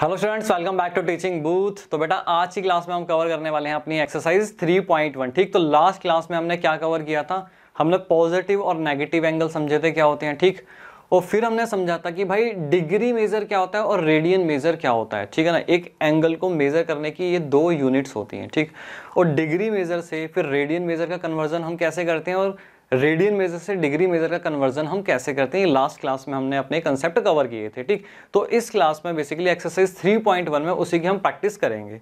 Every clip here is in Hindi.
hello students welcome back to teaching booth तो बेटा आज की क्लास में हम कवर करने वाले हैं अपनी एक्सरसाइज 3.1 ठीक तो लास्ट क्लास में हमने क्या कवर किया था हमने पॉजिटिव और नेगेटिव एंगल समझे थे क्या होते हैं ठीक और फिर हमने समझा था कि भाई डिग्री मेज़र क्या होता है और रेडियन मेज़र क्या होता है ठीक है ना एक एंगल को मेज़र करने की ये दो यूनिट्स होती हैं ठीक और डिग्री मेज़र से फिर रेडियन मेज़र का कन्वर्जन हम कैसे करते हैं और रेडियन मेजर से डिग्री मेजर का कन्वर्जन हम कैसे करते हैं लास्ट क्लास में हमने अपने कंसेप्ट कवर किए थे ठीक तो इस क्लास में बेसिकली एक्सरसाइज 3.1 में उसी की हम प्रैक्टिस करेंगे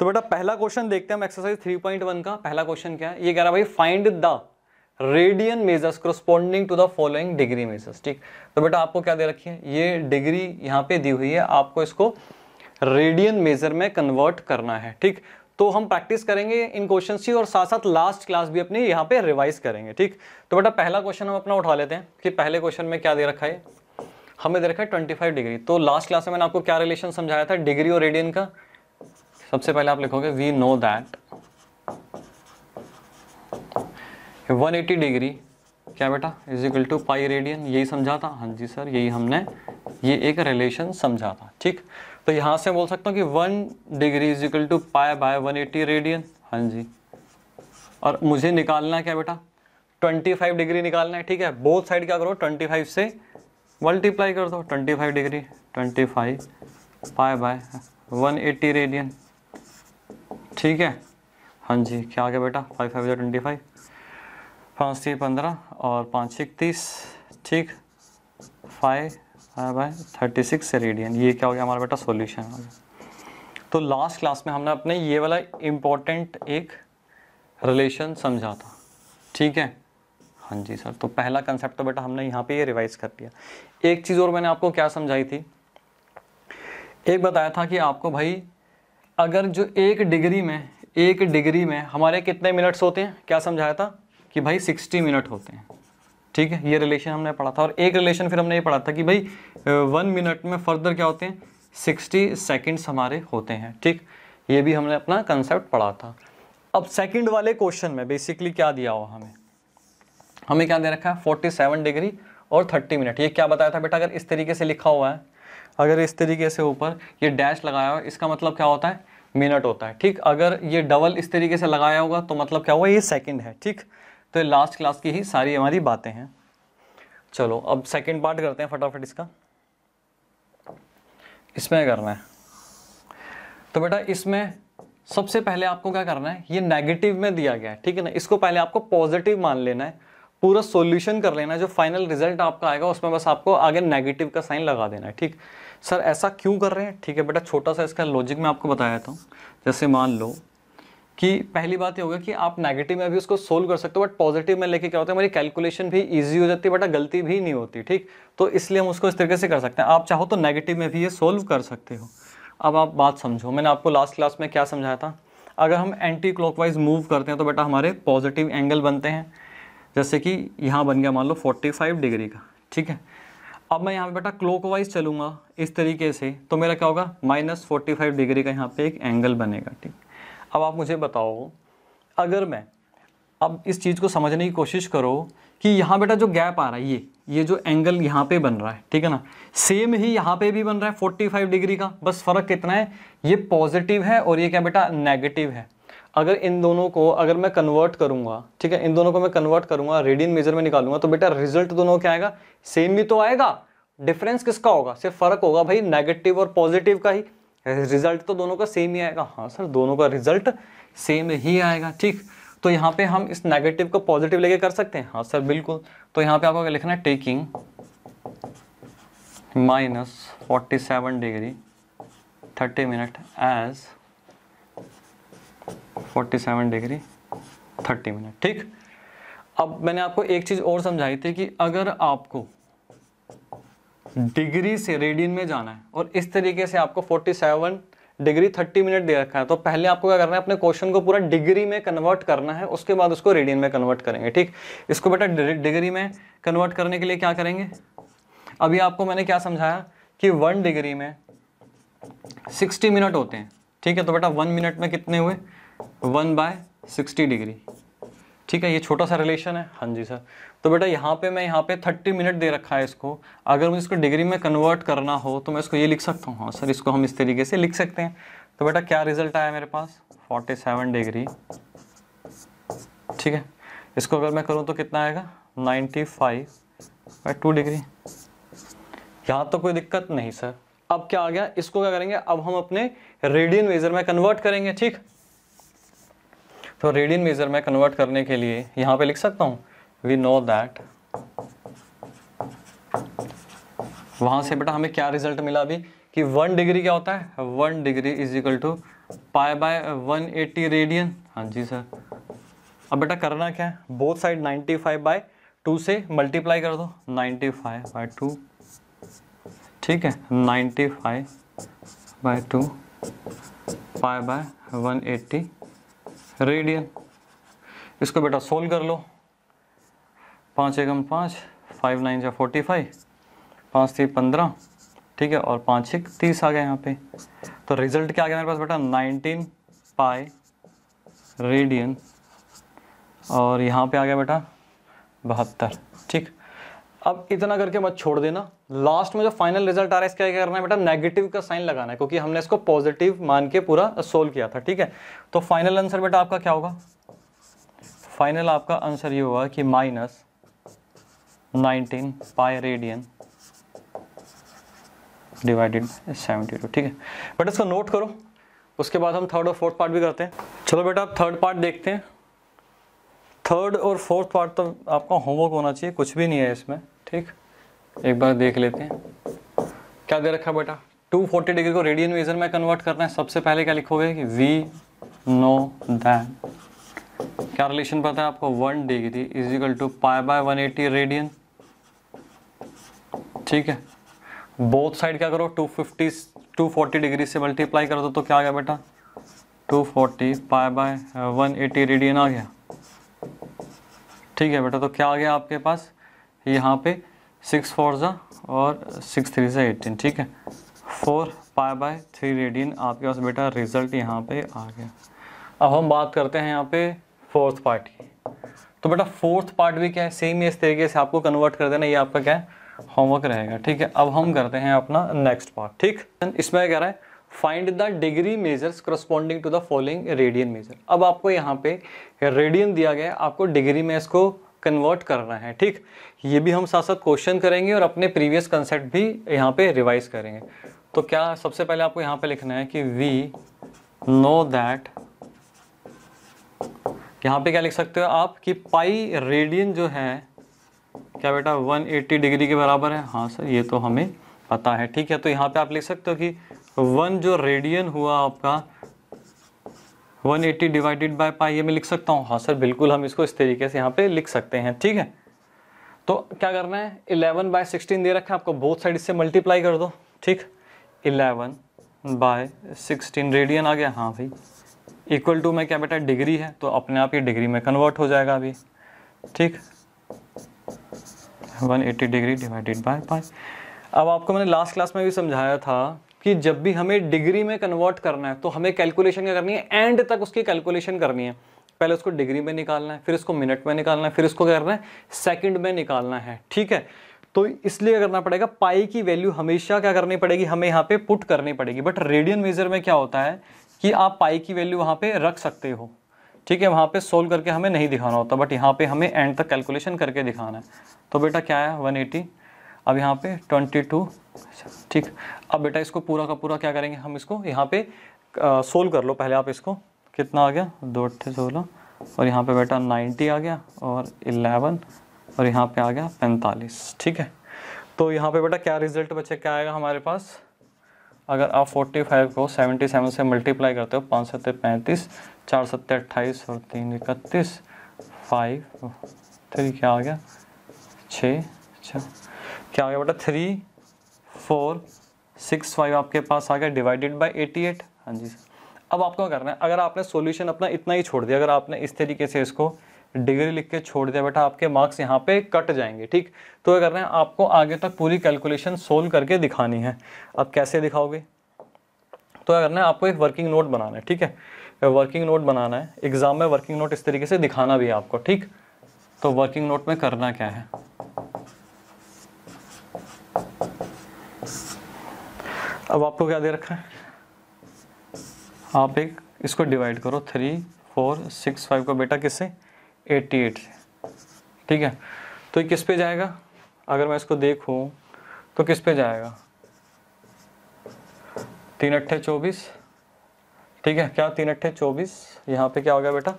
तो बेटा पहला क्वेश्चन देखते हैं हम एक्सरसाइज 3.1 का पहला क्वेश्चन क्या है ये कह रहा भाई find the radian measures corresponding to the following degree measures ठीक तो बेटा आपको क्या दे रखी है ये डिग्री यहाँ पे दी हुई है आपको इसको रेडियन मेजर में कन्वर्ट करना है ठीक तो हम प्रैक्टिस करेंगे इन क्वेश्चन की और साथ साथ लास्ट क्लास भी अपनी यहाँ पे रिवाइज करेंगे ठीक तो बेटा पहला क्वेश्चन हम अपना उठा लेते हैं कि पहले क्वेश्चन में क्या दे रखा है हमें दे रखा है ट्वेंटी फाइव डिग्री तो लास्ट क्लास में मैंने आपको क्या रिलेशन समझाया था डिग्री और रेडियन का सबसे पहले आप लिखोगे वी नो दैट 180 डिग्री क्या बेटा is equal to pi radian यही समझा था हाँ जी सर यही हमने ये एक रिलेशन समझा था ठीक तो यहाँ से बोल सकता हूँ कि one degree equal to pi by one eighty radian हाँ जी और मुझे निकालना है क्या बेटा 25 डिग्री निकालना है ठीक है बोथ साइड क्या करो 25 से मल्टीप्लाई कर दो 25 डिग्री 25 पाए बाय 180 रेडियन ठीक है हाँ जी क्या आ गया बेटा फाइव फाइव जो ट्वेंटी फाइव पाँच थी पंद्रह और पाँच इकतीस ठीक five by thirty six radian ये क्या हो गया हमारा बेटा सोल्यूशन हो गया तो लास्ट क्लास में हमने अपने ये वाला इम्पोर्टेंट एक रिलेशन समझा था ठीक है हाँ जी सर तो पहला कंसेप्ट तो बेटा हमने यहाँ पे ये रिवाइज कर दिया एक चीज़ और मैंने आपको क्या समझाई थी एक बताया था कि आपको भाई अगर जो एक डिग्री में एक डिग्री में हमारे कितने मिनट्स होते हैं क्या समझाया था कि भाई सिक्सटी मिनट होते हैं ठीक है ये रिलेशन हमने पढ़ा था और एक रिलेशन फिर हमने ये पढ़ा था कि भाई वन मिनट में फर्दर क्या होते हैं सिक्सटी सेकेंड्स हमारे होते हैं ठीक ये भी हमने अपना कंसेप्ट पढ़ा था अब सेकंड वाले क्वेश्चन में बेसिकली क्या दिया हुआ हमें हमें क्या दे रखा है फोर्टी सेवन डिग्री और थर्टी मिनट ये क्या बताया था बेटा अगर इस तरीके से लिखा हुआ है अगर इस तरीके से ऊपर ये डैश लगाया हुआ इसका मतलब क्या होता है मिनट होता है ठीक अगर ये डबल इस तरीके से लगाया होगा तो मतलब क्या हुआ ये सेकंड है ठीक तो लास्ट क्लास की ही सारी हमारी बातें हैं चलो अब सेकंड पार्ट करते हैं फटाफट इसका इसमें करना है तो बेटा इसमें सबसे पहले आपको क्या करना है ये नेगेटिव में दिया गया है ठीक है ना इसको पहले आपको पॉजिटिव मान लेना है पूरा सॉल्यूशन कर लेना है जो फाइनल रिजल्ट आपका आएगा उसमें बस आपको आगे नेगेटिव का साइन लगा देना है ठीक सर ऐसा क्यों कर रहे हैं ठीक है बेटा छोटा सा इसका लॉजिक मैं आपको बताया था जैसे मान लो कि पहली बात ये होगा कि आप नेगेटिव में भी उसको सोल्व कर सकते हो बट पॉजिटिव में लेके क्या होता है हमारी कैलकुलेशन भी ईजी हो जाती है बट गलती भी नहीं होती ठीक तो इसलिए हम उसको इस तरीके से कर सकते हैं आप चाहो तो नेगेटिव में भी ये सोल्व कर सकते हो अब आप बात समझो मैंने आपको लास्ट क्लास में क्या समझाया था अगर हम एंटी क्लॉकवाइज मूव करते हैं तो बेटा हमारे पॉजिटिव एंगल बनते हैं जैसे कि यहाँ बन गया मान लो 45 डिग्री का ठीक है अब मैं यहाँ पे बेटा क्लॉकवाइज चलूँगा इस तरीके से तो मेरा क्या होगा माइनस फोर्टी डिग्री का यहाँ पे एक एंगल बनेगा ठीक अब आप मुझे बताओ अगर मैं अब इस चीज़ को समझने की कोशिश करो कि यहाँ बेटा जो गैप आ रहा है ये ये जो एंगल यहाँ पे बन रहा है ठीक है ना सेम ही यहाँ पे भी बन रहा है 45 डिग्री का बस फ़र्क कितना है ये पॉजिटिव है और ये क्या बेटा नेगेटिव है अगर इन दोनों को अगर मैं कन्वर्ट करूँगा ठीक है इन दोनों को मैं कन्वर्ट करूँगा रेडियन मेजर में निकालूंगा तो बेटा रिजल्ट दोनों क्या आएगा सेम भी तो आएगा डिफरेंस किसका होगा सिर्फ फ़र्क होगा भाई नेगेटिव और पॉजिटिव का ही रिजल्ट तो दोनों का सेम ही आएगा हाँ सर दोनों का रिजल्ट सेम ही आएगा ठीक तो यहाँ पे हम इस नेगेटिव को पॉजिटिव लेके कर सकते हैं हाँ सर बिल्कुल तो यहाँ पे आपको क्या लिखना है taking minus forty seven degree thirty minute as forty seven degree thirty minute ठीक अब मैंने आपको एक चीज़ और समझाई थी कि अगर आपको डिग्री से रेडियन में जाना है और इस तरीके से आपको 47 डिग्री 30 मिनट दे रखा है तो पहले आपको क्या करना है अपने क्वेश्चन को पूरा डिग्री में कन्वर्ट करना है उसके बाद उसको रेडियन में कन्वर्ट करेंगे ठीक इसको बेटा डिग्री में कन्वर्ट करने के लिए क्या करेंगे अभी आपको मैंने क्या समझाया कि वन डिग्री में सिक्सटी मिनट होते हैं ठीक है तो बेटा वन मिनट में कितने हुए वन बाय सिक्सटी डिग्री ठीक है ये छोटा सा रिलेशन है हाँ जी सर तो बेटा यहाँ पे मैं यहाँ पे थर्टी मिनट दे रखा है इसको अगर मुझे इसको डिग्री में कन्वर्ट करना हो तो मैं इसको ये लिख सकता हूँ हाँ सर इसको हम इस तरीके से लिख सकते हैं तो बेटा क्या रिजल्ट आया मेरे पास फोर्टी सेवन डिग्री ठीक है इसको अगर मैं करूँ तो कितना आएगा ninety five by two degree यहाँ तो कोई दिक्कत नहीं सर अब क्या आ गया इसको क्या करेंगे अब हम अपने रेडियन मेजर में कन्वर्ट करेंगे ठीक तो रेडियन मेजर में कन्वर्ट करने के लिए यहाँ पे लिख सकता हूँ वी नो दैट वहां से बेटा हमें क्या रिजल्ट मिला अभी कि वन डिग्री क्या होता है one degree is equal to pi by one eighty radian हाँ जी सर अब बेटा करना क्या है both side ninety five by two से मल्टीप्लाई कर दो नाइन्टी फाइव बाय टू ठीक है ninety five by two pi by one eighty radian इसको बेटा सोल्व कर लो पाँच एकम पाँच फाइव नाइन या फोर्टी फाइव पाँच थी पंद्रह ठीक है और पाँच एक तीस आ गया यहाँ पे तो रिजल्ट क्या आ गया मेरे पास बेटा नाइनटीन पाई रेडियन और यहाँ पे आ गया बेटा बहत्तर ठीक अब इतना करके मत छोड़ देना लास्ट में जो फाइनल रिजल्ट आ रहा है इसका क्या करना है बेटा नेगेटिव का साइन लगाना है क्योंकि हमने इसको पॉजिटिव मान के पूरा सोल्व किया था ठीक है तो फाइनल आंसर बेटा आपका क्या होगा फाइनल आपका आंसर ये होगा कि minus nineteen pi radian divided seventy two ठीक है बेटा इसको नोट करो उसके बाद हम थर्ड और फोर्थ पार्ट भी करते हैं चलो बेटा आप थर्ड पार्ट देखते हैं थर्ड और फोर्थ पार्ट तो आपका होमवर्क होना चाहिए कुछ भी नहीं है इसमें ठीक एक बार देख लेते हैं क्या दे रखा बेटा 240 डिग्री को रेडियन मेजर में कन्वर्ट करना है सबसे पहले क्या लिखोगे कि वी नो दैन क्या रिलेशन पता है आपको one degree equal to pi by one eighty radian ठीक है बोथ साइड क्या करो 250 240 डिग्री से मल्टीप्लाई कर दो तो क्या आ गया बेटा 240 forty five by one radian आ गया ठीक है बेटा तो क्या आ गया आपके पास यहाँ पे सिक्स फोर ज़ा और सिक्स थ्री ज़ा एटीन ठीक है four pi by three radian आपके पास बेटा रिजल्ट यहाँ पे आ गया अब हम बात करते हैं यहाँ पे फोर्थ पार्ट की तो बेटा फोर्थ पार्ट भी क्या है सेम इस तरीके से आपको कन्वर्ट कर देना ये आपका क्या है होमवर्क रहेगा ठीक है अब हम करते हैं अपना नेक्स्ट पार्ट ठीक इसमें कह रहा है find the degree measures corresponding to the following radian measure अब आपको यहाँ पे रेडियन दिया गया है आपको डिग्री में इसको कन्वर्ट करना है ठीक ये भी हम साथ साथ क्वेश्चन करेंगे और अपने प्रीवियस कंसेप्ट भी यहाँ पे रिवाइज करेंगे तो क्या सबसे पहले आपको यहाँ पे लिखना है कि वी नो दैट यहाँ पे क्या लिख सकते हो आप कि पाई रेडियन जो है क्या बेटा 180 डिग्री के बराबर है हाँ सर ये तो हमें पता है ठीक है तो यहाँ पे आप लिख सकते हो कि वन जो रेडियन हुआ आपका 180 एट्टी डिवाइडेड बाय पाई ये मैं लिख सकता हूँ हाँ सर बिल्कुल हम इसको इस तरीके से यहाँ पे लिख सकते हैं ठीक है तो क्या करना है 11 बाय 16 दे रखा है आपको बोथ साइड इससे मल्टीप्लाई कर दो ठीक 11 बाय 16 रेडियन आ गया हाँ भाई इक्वल टू में क्या बेटा डिग्री है तो अपने आप ये डिग्री में कन्वर्ट हो जाएगा अभी ठीक 180 डिग्री डिवाइडेड बाय पाई अब आपको मैंने लास्ट क्लास में भी समझाया था कि जब भी हमें डिग्री में कन्वर्ट करना है तो हमें कैलकुलेशन क्या करनी है एंड तक उसकी कैलकुलेशन करनी है पहले उसको डिग्री में निकालना है फिर उसको मिनट में निकालना है फिर उसको क्या करना है सेकेंड में निकालना है ठीक है तो इसलिए करना पड़ेगा पाई की वैल्यू हमेशा क्या करनी पड़ेगी हमें यहाँ पे पुट करनी पड़ेगी बट रेडियन मेजर में क्या होता है कि आप पाई की वैल्यू वहाँ पे रख सकते हो ठीक है वहाँ पे सोल्व करके हमें नहीं दिखाना होता बट यहाँ पे हमें एंड तक कैलकुलेशन करके दिखाना है तो बेटा क्या आया एटी अब यहाँ पे 22 अच्छा, ठीक अब बेटा इसको पूरा का पूरा क्या करेंगे हम इसको यहाँ पे सोल्व कर लो पहले आप इसको कितना आ गया दो अट्ठे सोलह और यहाँ पे बेटा 90 आ गया और 11 और यहाँ पे आ गया 45 ठीक है तो यहाँ पे बेटा क्या रिजल्ट बच्चे क्या आएगा हमारे पास अगर आप 45 को 77 से मल्टीप्लाई करते हो पाँच सत्ते पैंतीस चार सत्ते अट्ठाईस और तीन इकतीस फाइव थ्री क्या आ गया छः अच्छा क्या हो गया बेटा थ्री फोर सिक्स फाइव आपके पास आ गया डिवाइडेड बाई एटी एट हाँ जी सर अब आपको क्या करना है अगर आपने सॉल्यूशन अपना इतना ही छोड़ दिया अगर आपने इस तरीके से इसको डिग्री लिख के छोड़ दिया बेटा आपके मार्क्स यहाँ पे कट जाएंगे ठीक तो क्या करना है आपको आगे तक पूरी कैलकुलेशन सोल्व करके दिखानी है अब कैसे दिखाओगे तो क्या करना है आपको एक वर्किंग नोट बनाना है ठीक है वर्किंग नोट बनाना है एग्ज़ाम में वर्किंग नोट इस तरीके से दिखाना भी है आपको ठीक तो वर्किंग नोट में करना क्या है अब आपको क्या दे रखा है आप एक इसको डिवाइड करो थ्री फोर सिक्स फाइव का बेटा किससे एट्टी एट से ठीक है तो ये किस पे जाएगा अगर मैं इसको देखूँ तो किस पे जाएगा तीन अट्ठे चौबीस ठीक है क्या तीन अट्ठे चौबीस यहाँ पे क्या हो गया बेटा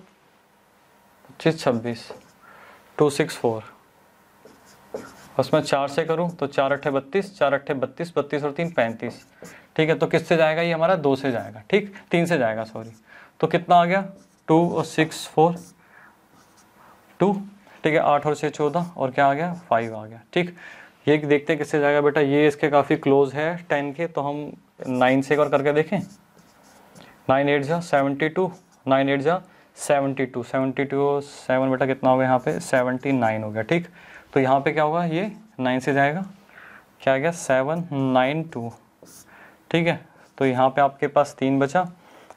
पच्चीस छब्बीस टू सिक्स फोर उसमें चार से करूँ तो चार अट्ठे बत्तीस चार अट्ठे बत्तीस बत्तीस और तीन पैंतीस ठीक है तो किस से जाएगा ये हमारा दो से जाएगा ठीक तीन से जाएगा सॉरी तो कितना आ गया टू और सिक्स फोर टू ठीक है आठ और छः चौदह और क्या आ गया फाइव आ गया ठीक ये देखते हैं किससे जाएगा बेटा ये इसके काफ़ी क्लोज है टेन के तो हम नाइन से एक और करके देखें नाइन एट जा सेवेंटी टू नाइन एट जा seventy two seventy two seven बेटा कितना हो गया यहाँ पे सेवेंटी नाइन हो गया ठीक तो यहाँ पे क्या होगा ये नाइन से जाएगा क्या आ गया सेवन नाइन टू ठीक है तो यहाँ पे आपके पास तीन बचा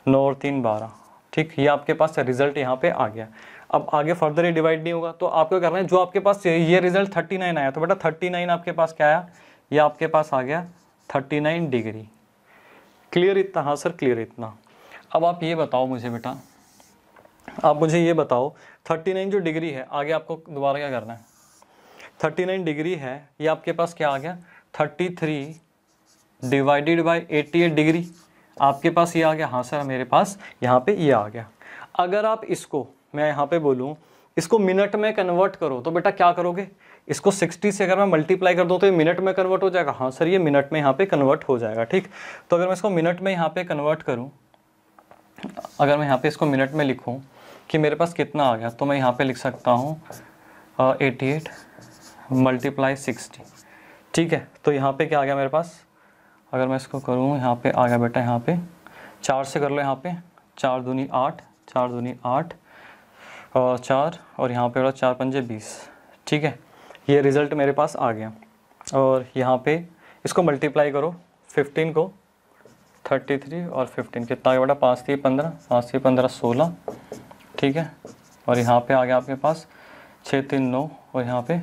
नौ और तीन बारह ठीक ये आपके पास रिजल्ट यहाँ पे आ गया अब आगे फर्दर ये डिवाइड नहीं होगा तो आपको करना है जो आपके पास ये रिजल्ट थर्टी नाइन आया तो बेटा थर्टी नाइन आपके पास क्या आया ये आपके पास आ गया थर्टी नाइन डिग्री क्लियर इतना हाँ सर क्लियर इतना अब आप ये बताओ मुझे बेटा आप मुझे ये बताओ थर्टी नाइन जो डिग्री है आगे आपको दोबारा क्या करना है थर्टी नाइन डिग्री है ये आपके पास क्या आ गया thirty three divided by eighty eight degree आपके पास ये आ गया हाँ सर मेरे पास यहाँ पे ये आ गया अगर आप इसको मैं यहाँ पे बोलूँ इसको मिनट में कन्वर्ट करो तो बेटा क्या करोगे इसको 60 से अगर मैं मल्टीप्लाई कर दूँ तो ये मिनट में कन्वर्ट हो जाएगा हाँ सर ये मिनट में यहाँ पे कन्वर्ट हो जाएगा ठीक तो अगर मैं इसको मिनट में यहाँ पे कन्वर्ट करूँ अगर मैं यहाँ पे इसको मिनट में लिखूँ कि मेरे पास कितना आ गया तो मैं यहाँ पे लिख सकता हूँ एटी एट मल्टीप्लाई सिक्सटी ठीक है तो यहाँ पे क्या आ गया मेरे पास अगर मैं इसको करूँ यहाँ पे आ गया बेटा यहाँ पे चार से कर लो यहाँ पे चार दूनी आठ चार दूनी आठ और चार और यहाँ पे चार पंजे बीस ठीक है ये रिज़ल्ट मेरे पास आ गया और यहाँ पे इसको मल्टीप्लाई करो फिफ्टीन को थर्टी थ्री और फिफ्टीन कितना आ बेटा पाँच थी पंद्रह पाँच थी पंद्रह सोलह ठीक है और यहाँ पे आ गया आपके पास छः तीन नौ और यहाँ पे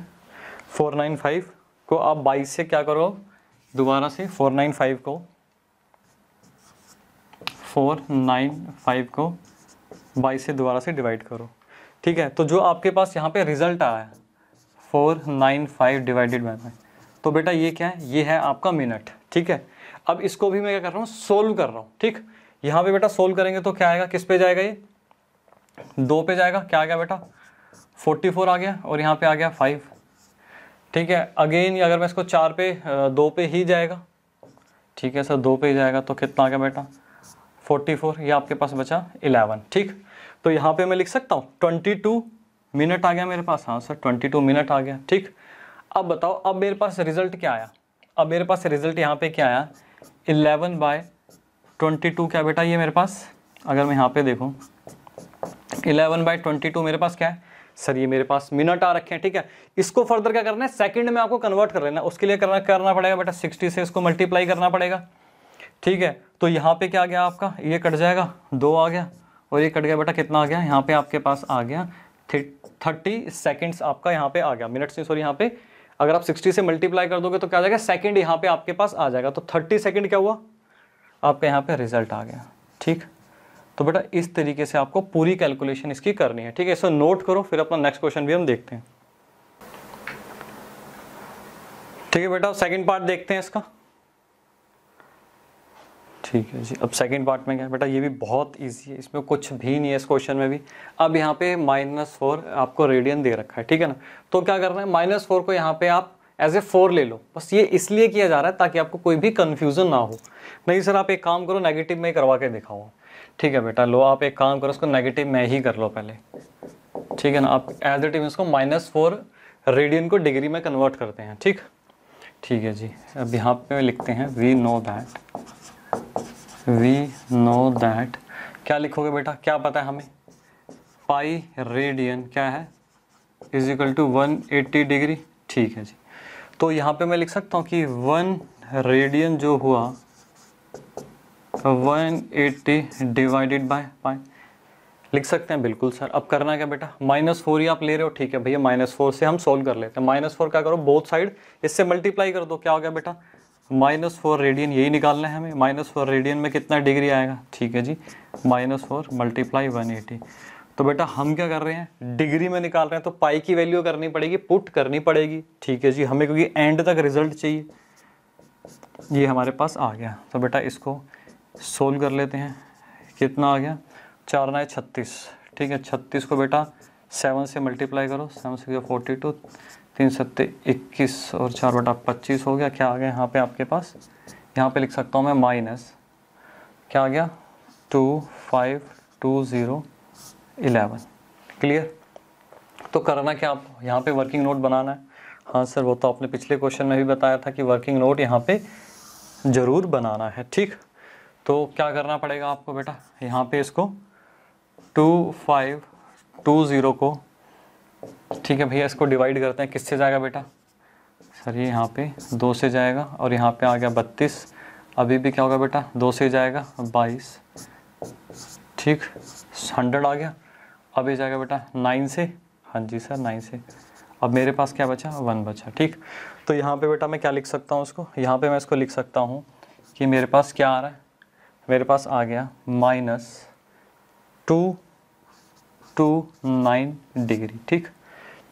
फोर नाइन फाइव को आप बाईस से क्या करो दोबारा से फोर नाइन फाइव को फोर नाइन फाइव को बाईस से दोबारा से डिवाइड करो ठीक है तो जो आपके पास यहाँ पे रिजल्ट आया four nine five divided by five तो बेटा ये क्या है ये है आपका मिनट ठीक है अब इसको भी मैं क्या कर रहा हूँ सोल्व कर रहा हूँ ठीक यहाँ पे बेटा सोल्व करेंगे तो क्या आएगा किस पे जाएगा ये दो पे जाएगा क्या आ गया बेटा फोर्टी फोर आ गया और यहाँ पे आ गया फाइव ठीक है अगेन अगर मैं इसको चार पे दो पे ही जाएगा ठीक है सर दो पे ही जाएगा तो कितना आ गया बेटा 44 ये आपके पास बचा 11 ठीक तो यहाँ पे मैं लिख सकता हूँ 22 मिनट आ गया मेरे पास हाँ सर 22 मिनट आ गया ठीक अब बताओ अब मेरे पास रिजल्ट क्या आया अब मेरे पास रिजल्ट यहाँ पे क्या आया इलेवन बाय टू क्या बेटा ये मेरे पास अगर मैं यहाँ पे देखूँ इलेवन बाय टू मेरे पास क्या है सर ये मेरे पास मिनट आ रखे हैं ठीक है इसको फर्दर क्या करना है सेकंड में आपको कन्वर्ट कर लेना उसके लिए करना करना पड़ेगा बेटा सिक्सटी से इसको मल्टीप्लाई करना पड़ेगा ठीक है तो यहाँ पे क्या आ गया आपका ये कट जाएगा दो आ गया और ये कट गया बेटा कितना आ गया यहाँ पे आपके पास आ गया थर्टी सेकेंड्स आपका यहाँ पे आ गया मिनट से सॉरी यहाँ पे अगर आप सिक्सटी से मल्टीप्लाई कर दोगे तो क्या जाएगा सेकेंड यहाँ पे आपके पास आ जाएगा तो थर्टी सेकेंड क्या हुआ आपका यहाँ पे रिजल्ट आ गया ठीक तो बेटा इस तरीके से आपको पूरी कैलकुलेशन इसकी करनी है ठीक है सो नोट करो फिर अपना नेक्स्ट क्वेश्चन भी हम देखते हैं ठीक है बेटा सेकंड पार्ट देखते हैं इसका ठीक है जी अब सेकंड पार्ट में क्या बेटा ये भी बहुत इजी है इसमें कुछ भी नहीं है इस क्वेश्चन में भी अब यहाँ पे माइनस फोर आपको रेडियन दे रखा है ठीक है ना तो क्या करना है माइनस फोर को यहाँ पे आप एज ए फोर ले लो बस ये इसलिए किया जा रहा है ताकि आपको कोई भी कन्फ्यूजन ना हो नहीं सर आप एक काम करो नेगेटिव में करवा के दिखाओ ठीक है बेटा लो आप एक काम करो उसको नेगेटिव में ही कर लो पहले ठीक है ना आप एज ए टीम इसको माइनस फोर रेडियन को डिग्री में कन्वर्ट करते हैं ठीक ठीक है जी अब यहाँ पे लिखते हैं we know that we know that क्या लिखोगे बेटा क्या पता है हमें पाई रेडियन क्या है is equal to one eighty degree ठीक है जी तो यहाँ पे मैं लिख सकता हूँ कि वन रेडियन जो हुआ one eighty divided by pi लिख सकते हैं बिल्कुल सर अब करना क्या बेटा माइनस फोर ही आप ले रहे हो ठीक है भैया माइनस फोर से हम सोल्व कर लेते हैं माइनस फोर क्या करो बोथ साइड इससे मल्टीप्लाई कर दो क्या हो गया बेटा माइनस फोर रेडियन यही निकालना है हमें माइनस फोर रेडियन में कितना डिग्री आएगा ठीक है जी minus four multiply one eighty तो बेटा हम क्या कर रहे हैं डिग्री में निकाल रहे हैं तो पाई की वैल्यू करनी पड़ेगी पुट करनी पड़ेगी ठीक है जी हमें क्योंकि एंड तक रिजल्ट चाहिए ये हमारे पास आ गया तो बेटा इसको सोल्व कर लेते हैं कितना आ गया चार नए छत्तीस ठीक है छत्तीस को बेटा सेवन से मल्टीप्लाई करो सेवन से फोर्टी टू तीन सत्ते इक्कीस और चार बटा पच्चीस हो गया क्या आ गया यहाँ पे आपके पास यहाँ पे लिख सकता हूँ मैं माइनस क्या आ गया two five two zero eleven clear तो करना क्या आप यहाँ पे वर्किंग नोट बनाना है हाँ सर वो तो आपने पिछले क्वेश्चन में भी बताया था कि वर्किंग नोट यहाँ पे ज़रूर बनाना है ठीक तो क्या करना पड़ेगा आपको बेटा यहाँ पे इसको टू फाइव टू ज़ीरो को ठीक है भैया इसको डिवाइड करते हैं किससे जाएगा बेटा सर ये यहाँ पे दो से जाएगा और यहाँ पे आ गया बत्तीस अभी भी क्या होगा बेटा दो से जाएगा बाईस ठीक हंड्रेड आ गया अभी जाएगा बेटा नाइन से हाँ जी सर नाइन से अब मेरे पास क्या बचा वन बचा ठीक तो यहाँ पे बेटा मैं क्या लिख सकता हूँ उसको यहाँ पे मैं इसको लिख सकता हूँ कि मेरे पास क्या आ रहा है मेरे पास आ गया minus two two nine degree ठीक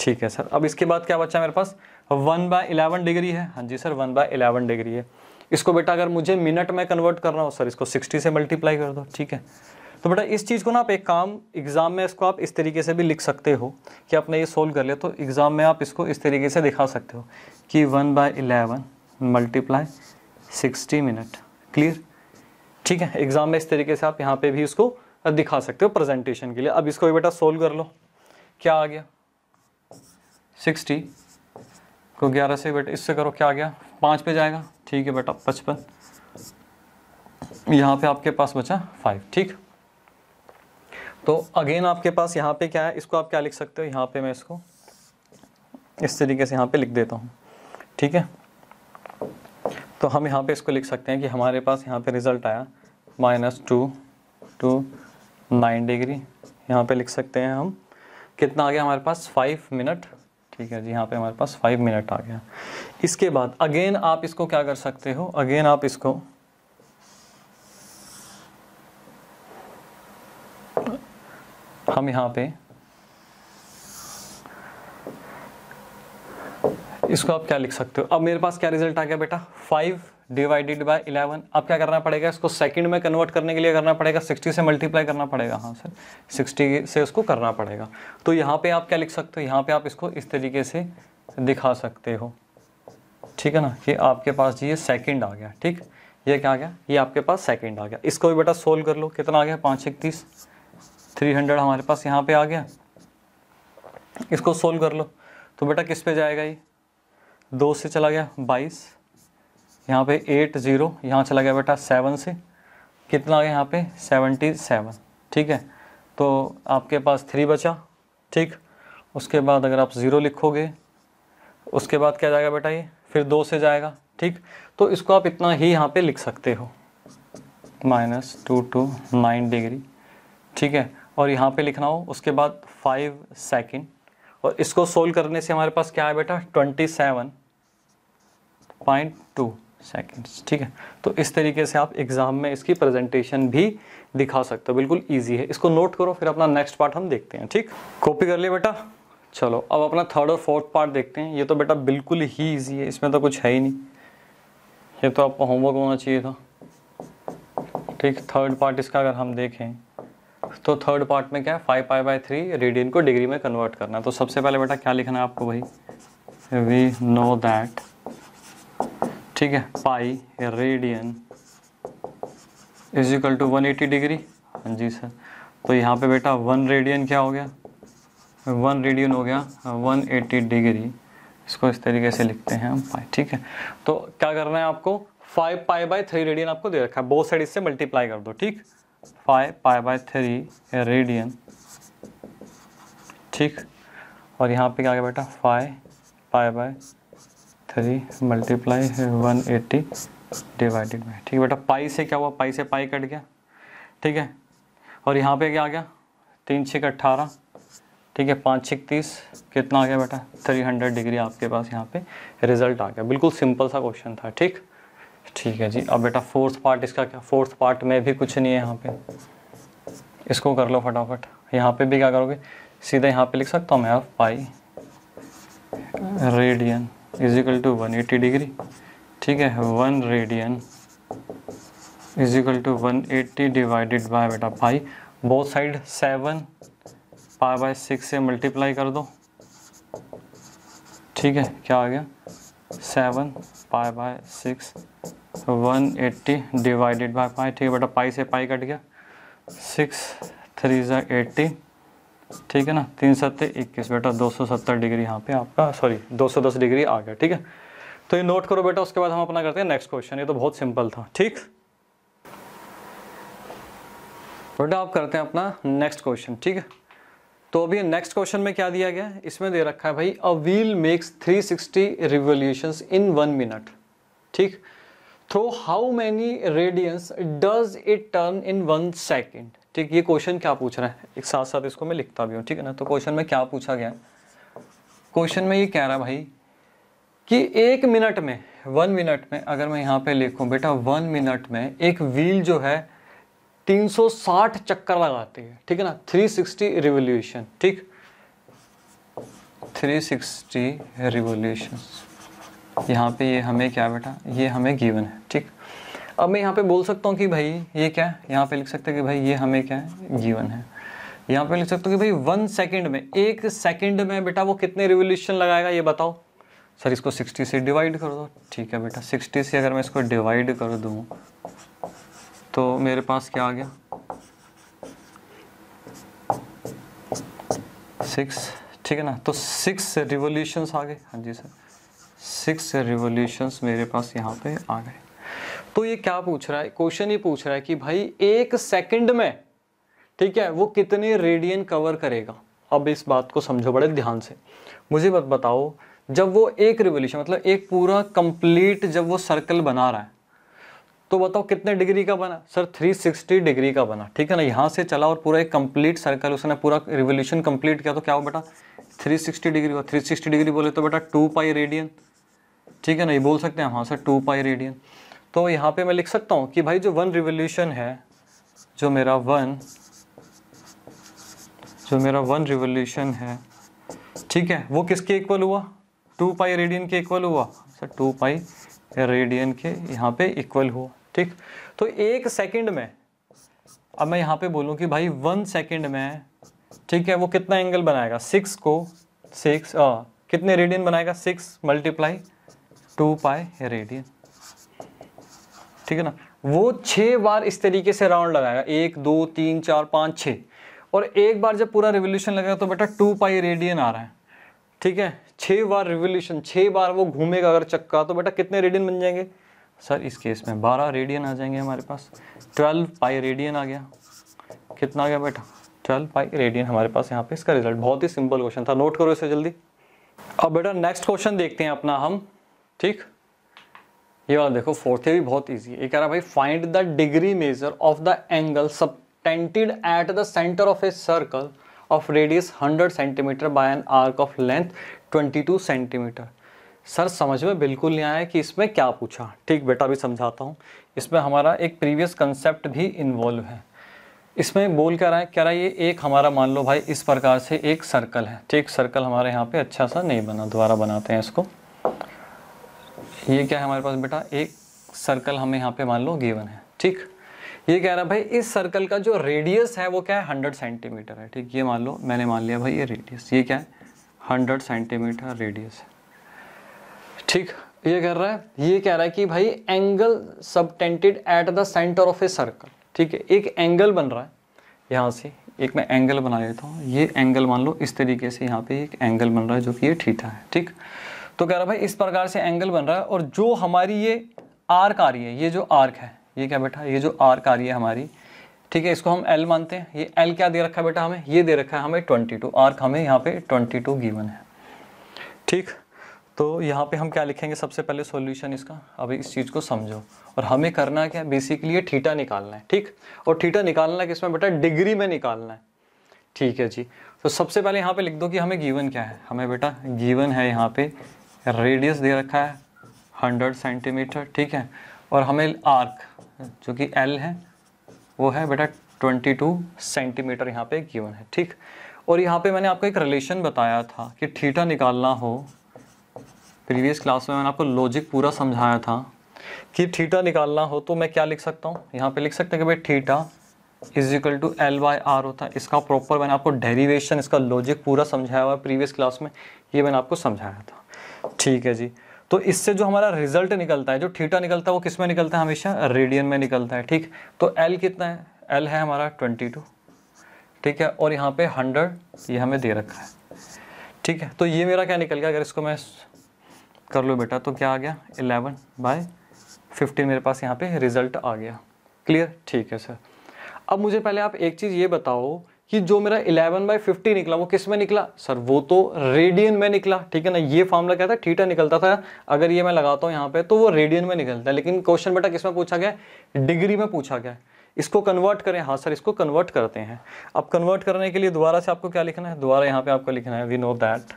ठीक है सर अब इसके बाद क्या बचा मेरे पास वन बाय इलेवन डिग्री है हाँ जी sir one by eleven degree है इसको बेटा अगर मुझे मिनट में कन्वर्ट करना हो सर इसको सिक्सटी से मल्टीप्लाई कर दो ठीक है तो बेटा इस चीज़ को ना आप एक काम एग्ज़ाम में इसको आप इस तरीके से भी लिख सकते हो कि आपने ये सोल्व कर लिया तो एग्ज़ाम में आप इसको इस तरीके से दिखा सकते हो कि one by eleven multiply sixty minute clear ठीक है एग्जाम में इस तरीके से आप यहाँ पे भी इसको दिखा सकते हो प्रेजेंटेशन के लिए अब इसको भी बेटा सोल्व कर लो क्या आ गया सिक्सटी को ग्यारह से बेटा इससे करो क्या आ गया पाँच पे जाएगा ठीक है बेटा पचपन यहाँ पे आपके पास बचा फाइव ठीक तो अगेन आपके पास यहाँ पे क्या है इसको आप क्या लिख सकते हो यहाँ पे मैं इसको इस तरीके से यहाँ पे लिख देता हूँ ठीक है तो हम यहाँ पे इसको लिख सकते हैं कि हमारे पास यहाँ पे रिज़ल्ट आया minus two two nine degree यहाँ पे लिख सकते हैं हम कितना आ गया हमारे पास फाइव मिनट ठीक है जी यहाँ पे हमारे पास फाइव मिनट आ गया इसके बाद अगेन आप इसको क्या कर सकते हो अगेन आप इसको हम यहाँ पे इसको आप क्या लिख सकते हो अब मेरे पास क्या रिजल्ट आ गया बेटा फाइव डिवाइडेड बाय इलेवन अब क्या करना पड़ेगा इसको सेकंड में कन्वर्ट करने के लिए करना पड़ेगा सिक्सटी से मल्टीप्लाई करना पड़ेगा हाँ सर सिक्सटी से उसको करना पड़ेगा तो यहाँ पे आप क्या लिख सकते हो यहाँ पे आप इसको इस तरीके से दिखा सकते हो ठीक है ना कि आपके पास ये सेकेंड आ गया ठीक ये क्या आ गया ये आपके पास सेकेंड आ गया इसको भी बेटा सोल्व कर लो कितना आ गया पाँच इकतीस थ्री हंड्रेड हमारे पास यहाँ पे आ गया इसको सोल्व कर लो तो बेटा किस पे जाएगा ये दो से चला गया बाईस यहाँ पे एट ज़ीरो यहाँ चला गया बेटा सेवन से कितना आ गया यहाँ पे सेवेंटी सेवन ठीक है तो आपके पास थ्री बचा ठीक उसके बाद अगर आप ज़ीरो लिखोगे उसके बाद क्या जाएगा बेटा ये फिर दो से जाएगा ठीक तो इसको आप इतना ही यहाँ पे लिख सकते हो minus two two nine degree ठीक है और यहाँ पे लिखना हो उसके बाद फाइव सेकेंड और इसको सोल्व करने से हमारे पास क्या है बेटा twenty seven point two seconds ठीक है तो इस तरीके से आप एग्ज़ाम में इसकी प्रेजेंटेशन भी दिखा सकते हो बिल्कुल ईजी है इसको नोट करो फिर अपना नेक्स्ट पार्ट हम देखते हैं ठीक कॉपी कर लिए बेटा चलो अब अपना थर्ड और फोर्थ पार्ट देखते हैं ये तो बेटा बिल्कुल ही ईजी है इसमें तो कुछ है ही नहीं ये तो आपको होमवर्क होना चाहिए था ठीक थर्ड पार्ट इसका अगर हम देखें तो थर्ड पार्ट में क्या है five five by three radian को डिग्री में कन्वर्ट करना है तो सबसे पहले बेटा क्या लिखना है आपको भाई वी नो दैट ठीक है pi radian is equal to one eighty degree हाँ जी सर तो यहाँ पे बेटा वन रेडियन क्या हो गया वन रेडियन हो गया वन एटी डिग्री इसको इस तरीके से लिखते हैं हम पाई ठीक है तो क्या करना है आपको five pi by three radian आपको दे रखा है बहुत साइड इससे मल्टीप्लाई कर दो ठीक five pi by three radian ठीक और यहाँ पे क्या गया बेटा five pi by three multiply one eighty divided by ठीक है बेटा पाई से क्या हुआ पाई से पाई कट गया ठीक है और यहाँ पे क्या आ गया तीन छिक अट्ठारह ठीक है पाँच छिक तीस कितना आ गया बेटा थ्री हंड्रेड डिग्री आपके पास यहाँ पे रिजल्ट आ गया बिल्कुल सिंपल सा क्वेश्चन था ठीक ठीक है जी अब बेटा फोर्थ पार्ट इसका क्या फोर्थ पार्ट में भी कुछ नहीं है यहाँ पे इसको कर लो फटाफट यहाँ पे भी क्या करोगे सीधा यहाँ पे लिख सकता हूँ मैं आप pi radian is equal to one eighty degree ठीक है one radian is equal to one eighty divided by बेटा pi both side seven pi by six से मल्टीप्लाई कर दो ठीक है क्या आ गया seven pi by six one eighty divided by pi ठीक है बेटा पाई से पाई कट गया सिक्स थ्री ज़ा एट्टी ठीक है ना तीन सत्य इक्कीस बेटा 270 डिग्री यहाँ पे आपका सॉरी 210 डिग्री आ गया ठीक है तो ये नोट करो बेटा उसके बाद हम अपना करते हैं नेक्स्ट क्वेश्चन ये तो बहुत सिंपल था ठीक बेटा आप करते हैं अपना नेक्स्ट क्वेश्चन ठीक है तो अभी नेक्स्ट क्वेश्चन में क्या दिया गया इसमें दे रखा है भाई a wheel makes 360 sixty revolution in one minute ठीक through how many radians does it turn in one second ठीक ये क्वेश्चन क्या पूछ रहा है एक साथ साथ इसको मैं लिखता भी हूँ ठीक है ना तो क्वेश्चन में क्या पूछा गया क्वेश्चन में ये कह रहा भाई कि एक मिनट में वन मिनट में अगर मैं यहाँ पे लिखूँ बेटा वन मिनट में एक व्हील जो है 360 चक्कर लगाती है ठीक है ना 360 रिवोल्यूशन ठीक 360 रिवोल्यूशन यहाँ पे ये हमें क्या बेटा ये हमें गिवन है ठीक अब मैं यहाँ पे बोल सकता हूँ कि भाई ये क्या है यहाँ पे लिख सकते हैं कि भाई ये हमें क्या है जीवन है यहाँ पे लिख सकते हो कि भाई वन सेकेंड में एक सेकेंड में बेटा वो कितने रिवोल्यूशन लगाएगा ये बताओ सर इसको सिक्सटी से डिवाइड कर दो ठीक है बेटा सिक्सटी से अगर मैं इसको डिवाइड कर दूँ तो मेरे पास क्या आ गया सिक्स ठीक है ना तो सिक्स रिवोल्यूशंस आ गए हाँ जी सर सिक्स रिवोल्यूशंस मेरे पास यहाँ पे आ गए तो ये क्या पूछ रहा है क्वेश्चन ये पूछ रहा है कि भाई एक सेकंड में ठीक है वो कितने रेडियन कवर करेगा अब इस बात को समझो बड़े ध्यान से मुझे बत बताओ जब वो एक रिवोल्यूशन मतलब एक पूरा कंप्लीट जब वो सर्कल बना रहा है तो बताओ कितने डिग्री का बना सर 360 डिग्री का बना ठीक है ना यहाँ से चला और पूरा एक कंप्लीट सर्कल उसने पूरा रिवोल्यूशन कंप्लीट किया तो क्या हो बेटा 360 डिग्री हुआ 360 डिग्री बोले तो बेटा टू पाई रेडियन ठीक है ना ये बोल सकते हैं हाँ सर टू पाई रेडियन तो यहाँ पे मैं लिख सकता हूँ कि भाई जो वन रिवोल्यूशन है जो मेरा वन जो मेरा वन रिवोल्यूशन है ठीक है वो किसके इक्वल हुआ टू पाई रेडियन के इक्वल हुआ सर अच्छा, टू पाई रेडियन के यहाँ पे इक्वल हुआ ठीक तो एक सेकंड में अब मैं यहाँ पे बोलूँ कि भाई वन सेकंड में ठीक है वो कितना एंगल बनाएगा सिक्स को सिक्स कितने रेडियन बनाएगा six multiply two pi radian ठीक है ना वो छः बार इस तरीके से राउंड लगाएगा एक दो तीन चार पाँच छः और एक बार जब पूरा रिवोल्यूशन लगेगा तो बेटा टू पाई रेडियन आ रहा है ठीक है छः बार रिवोल्यूशन छः बार वो घूमेगा अगर चक्का तो बेटा कितने रेडियन बन जाएंगे सर इस केस में बारह रेडियन आ जाएंगे हमारे पास ट्वेल्व पाई रेडियन आ गया कितना आ गया बेटा ट्वेल्व पाई रेडियन हमारे पास यहाँ पे इसका रिजल्ट बहुत ही सिंपल क्वेश्चन था नोट करो इसे जल्दी अब बेटा नेक्स्ट क्वेश्चन देखते हैं अपना हम ठीक ये वाला देखो फोर्थ भी बहुत ईजी है कह रहा भाई find the degree measure of the angle subtended at the centre of a circle of radius 100 centimetre by an arc of length 22 centimetre sir समझ में बिल्कुल नहीं आया कि इसमें क्या पूछा ठीक बेटा भी समझाता हूँ इसमें हमारा एक प्रीवियस कंसेप्ट भी इन्वॉल्व है इसमें बोल कह रहा है कह रहा है ये एक हमारा मान लो भाई इस प्रकार से एक सर्कल है ठीक सर्कल हमारे यहाँ पे अच्छा सा नहीं बना दोबारा बनाते हैं इसको ये क्या है हमारे पास बेटा एक सर्कल हमें यहाँ पे मान लो गिवन है ठीक ये कह रहा भाई इस सर्कल का जो रेडियस है वो क्या है हंड्रेड सेंटीमीटर है ठीक ये मान लो मैंने मान लिया भाई ये रेडियस ये क्या है हंड्रेड सेंटीमीटर रेडियस है ठीक ये कह रहा है ये कह रहा है कि भाई angle subtended at the centre of a circle ठीक है एक एंगल बन रहा है यहाँ से एक मैं एंगल बना लेता हूँ ये एंगल मान लो इस तरीके से यहाँ पे एक एंगल बन रहा है जो कि ये ठीठा है ठीक तो कह रहा भाई इस प्रकार से एंगल बन रहा है और जो हमारी ये आर्क आ रही है ये जो आर्क है ये क्या बेटा ये जो आर्क आ रही है हमारी ठीक है इसको हम एल मानते हैं ये एल क्या दे रखा है बेटा हमें ये दे रखा है हमें ट्वेंटी टू आर्क हमें यहाँ पे ट्वेंटी टू गीवन है ठीक तो यहाँ पे हम क्या लिखेंगे सबसे पहले सॉल्यूशन इसका अभी इस चीज़ को समझो और हमें करना क्या बेसिकली ये थीटा निकालना है ठीक और थीटा निकालना किसमें बेटा डिग्री में निकालना है ठीक है जी तो सबसे पहले यहाँ पे लिख दो कि हमें गिवन क्या है हमें बेटा गिवन है यहाँ पे रेडियस दे रखा है हंड्रेड सेंटीमीटर ठीक है और हमें आर्क जो कि एल है वो है बेटा ट्वेंटी टू सेंटीमीटर यहाँ पे गिवन है ठीक और यहाँ पे मैंने आपको एक रिलेशन बताया था कि थीटा निकालना हो प्रीवियस क्लास में मैंने आपको लॉजिक पूरा समझाया था कि थीटा निकालना हो तो मैं क्या लिख सकता हूँ यहाँ पे लिख सकते हैं कि भाई theta is equal to L by R होता है इसका प्रॉपर मैंने आपको डेरिवेशन इसका लॉजिक पूरा समझाया हुआ प्रीवियस क्लास में ये मैंने आपको समझाया था ठीक है जी तो इससे जो हमारा रिजल्ट निकलता है जो थीटा निकलता है वो किस में निकलता है हमेशा रेडियन में निकलता है ठीक तो एल कितना है एल है हमारा ट्वेंटी टू ठीक है और यहाँ पे हंड्रेड ये हमें दे रखा है ठीक है तो ये मेरा क्या निकल गया अगर इसको मैं कर लूँ बेटा तो क्या आ गया इलेवन बाय फिफ्टीन मेरे पास यहाँ पे रिजल्ट आ गया क्लियर ठीक है सर अब मुझे पहले आप एक चीज़ ये बताओ कि जो मेरा 11 बाई फिफ्टी निकला वो किस में निकला सर वो तो रेडियन में निकला ठीक है ना ये फॉर्मला क्या था थीटा निकलता था अगर ये मैं लगाता हूँ यहाँ पे तो वो रेडियन में निकलता है लेकिन क्वेश्चन बेटा किस में पूछा गया डिग्री में पूछा गया इसको कन्वर्ट करें हाँ सर इसको कन्वर्ट करते हैं अब कन्वर्ट करने के लिए दोबारा से आपको क्या लिखना है दोबारा यहाँ पे आपको लिखना है वी नो दैट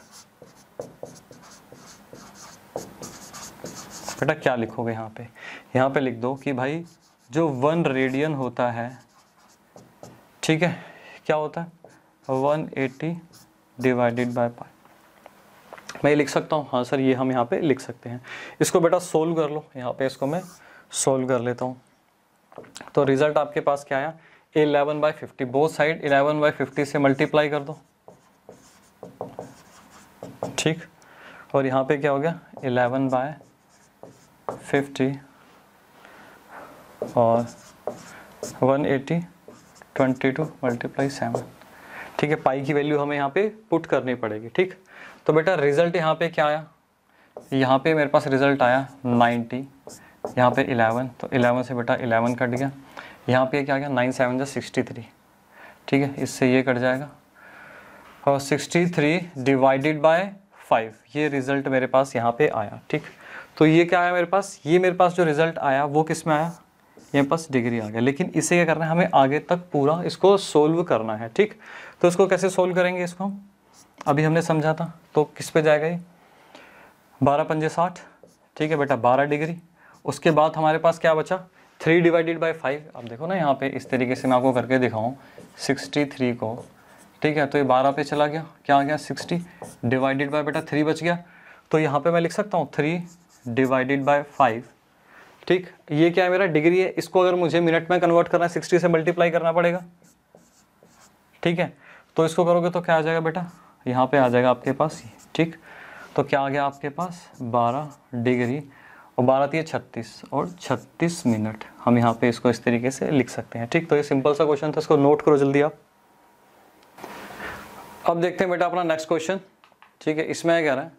बेटा क्या लिखोगे यहाँ पे यहाँ पे लिख दो कि भाई जो वन रेडियन होता है ठीक है क्या होता है one eighty divided by pi मैं ये लिख सकता हूँ हाँ सर ये हम यहाँ पे लिख सकते हैं इसको बेटा सोल्व कर लो यहाँ पे इसको मैं सोल्व कर लेता हूँ तो रिजल्ट आपके पास क्या आया eleven by fifty both side eleven by fifty से मल्टीप्लाई कर दो ठीक और यहाँ पे क्या हो गया इलेवन बाय फिफ्टी और one eighty twenty two multiply seven ठीक है पाई की वैल्यू हमें यहाँ पे पुट करनी पड़ेगी ठीक तो बेटा रिजल्ट यहाँ पे क्या आया यहाँ पे मेरे पास रिजल्ट आया नाइन्टी यहाँ पे इलेवन तो इलेवन से बेटा इलेवन कट गया यहाँ पे क्या गया नाइन सेवन जो सिक्सटी थ्री ठीक है इससे ये कट जाएगा और sixty three divided by five ये रिज़ल्ट मेरे पास यहाँ पे आया ठीक तो ये क्या आया मेरे पास ये मेरे पास जो रिज़ल्ट आया वो किस में आया यहाँ पास डिग्री आ गया लेकिन इसे क्या करना है हमें आगे तक पूरा इसको सोल्व करना है ठीक तो इसको कैसे सोल्व करेंगे इसको हम अभी हमने समझा था तो किस पे जाएगा ये बारह पंजे साठ ठीक है बेटा बारह डिग्री उसके बाद हमारे पास क्या बचा थ्री डिवाइडेड बाई फाइव आप देखो ना यहाँ पे इस तरीके से मैं आपको करके दिखाऊँ सिक्सटी थ्री को ठीक है तो ये बारह पे चला गया क्या आ गया सिक्सटी डिवाइडेड बाई बेटा थ्री बच गया तो यहाँ पे मैं लिख सकता हूँ थ्री डिवाइडेड बाय फाइव ठीक ये क्या है मेरा डिग्री है इसको अगर मुझे मिनट में कन्वर्ट करना है सिक्सटी से मल्टीप्लाई करना पड़ेगा ठीक है तो इसको करोगे तो क्या आ जाएगा बेटा यहाँ पे आ जाएगा आपके पास ठीक तो क्या आ गया आपके पास बारह डिग्री और बारह थी छत्तीस और छत्तीस मिनट हम यहाँ पे इसको इस तरीके से लिख सकते हैं ठीक तो ये सिंपल सा क्वेश्चन था इसको नोट करो जल्दी आप अब देखते हैं बेटा अपना नेक्स्ट क्वेश्चन ठीक है इसमें क्या कह रहा है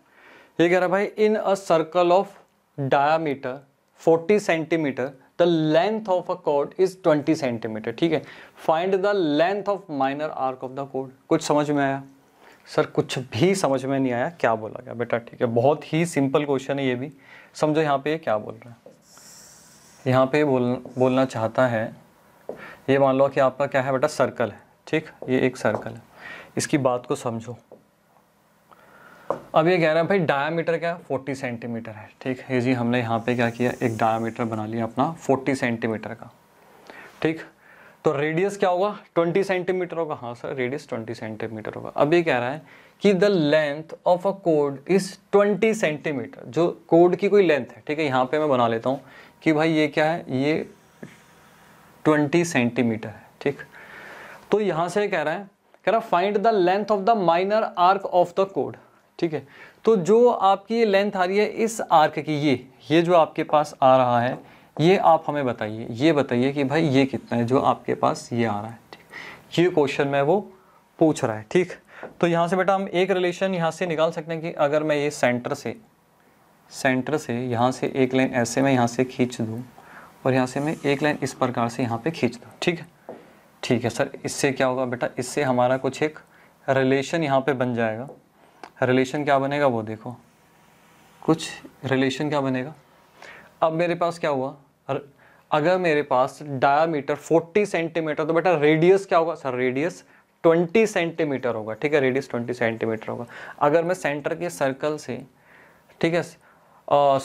ये कह रहा है भाई in a circle of diameter 40 centimetre the length of a कोड इज 20 सेंटीमीटर ठीक है find the length of minor arc of the कोड कुछ समझ में आया सर कुछ भी समझ में नहीं आया क्या बोला गया बेटा ठीक है बहुत ही सिंपल क्वेश्चन है ये भी समझो यहाँ पे ये क्या बोल रहा है यहाँ पे बोल बोलना चाहता है ये मान लो कि आपका क्या है बेटा सर्कल है ठीक ये एक सर्कल है इसकी बात को समझो अब ये कह रहा है भाई डायामीटर क्या फोर्टी सेंटीमीटर है ठीक है जी हमने यहाँ पे क्या किया एक डायामीटर बना लिया अपना फोर्टी सेंटीमीटर का ठीक तो रेडियस क्या होगा 20 सेंटीमीटर होगा हाँ सर रेडियस 20 सेंटीमीटर होगा अब ये कह रहा है कि द लेंथ ऑफ अ कोड इज 20 सेंटीमीटर जो कोड की कोई लेंथ है ठीक है यहाँ पे मैं बना लेता हूँ कि भाई ये क्या है ये ट्वेंटी सेंटीमीटर है ठीक तो यहाँ से कह रहा है कह रहा find the length of the minor arc of the कोड ठीक है तो जो आपकी ये लेंथ आ रही है इस आर्क की ये ये जो आपके पास आ रहा है ये आप हमें बताइए ये बताइए कि भाई ये कितना है जो आपके पास ये आ रहा है ठीक ये क्वेश्चन में वो पूछ रहा है ठीक तो यहाँ से बेटा हम एक रिलेशन यहाँ से निकाल सकते हैं कि अगर मैं ये सेंटर से सेंटर से यहाँ से एक लाइन ऐसे में यहाँ से खींच दूँ और यहाँ से मैं एक लाइन इस प्रकार से यहाँ पर खींच दूँ ठीक है ठीक है सर इससे क्या होगा बेटा इससे हमारा कुछ एक रिलेशन यहाँ पर बन जाएगा रिलेशन क्या बनेगा वो देखो कुछ रिलेशन क्या बनेगा अब मेरे पास क्या हुआ अगर मेरे पास डायामीटर 40 सेंटीमीटर तो बेटा रेडियस क्या होगा सर रेडियस 20 सेंटीमीटर होगा ठीक है रेडियस 20 सेंटीमीटर होगा अगर मैं सेंटर के सर्कल से ठीक है